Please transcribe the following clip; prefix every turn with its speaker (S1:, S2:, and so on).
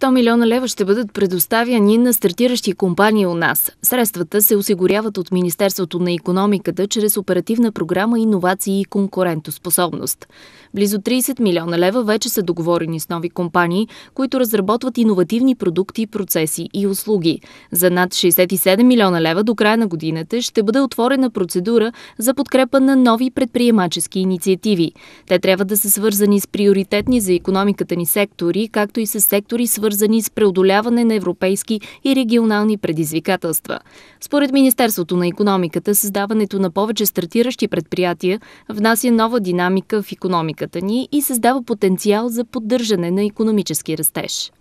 S1: 100 милиона лева ще бъдат предоставяни на стартиращи компании у нас. Средствата се осигуряват от Министерството на економиката чрез оперативна програма Иновации и конкурентоспособност. Близо 30 милиона лева вече са договорени с нови компании, които разработват иновативни продукти, процеси и услуги. За над 67 милиона лева до края на годината ще бъде отворена процедура за подкрепа на нови предприемачески инициативи. Те трябва да са свързани с приоритетни за економиката ни сектори, както и с сектори свързани свързани с преодоляване на европейски и регионални предизвикателства. Според Министерството на економиката, създаването на повече стартиращи предприятия внася нова динамика в економиката ни и създава потенциал за поддържане на економически растеж.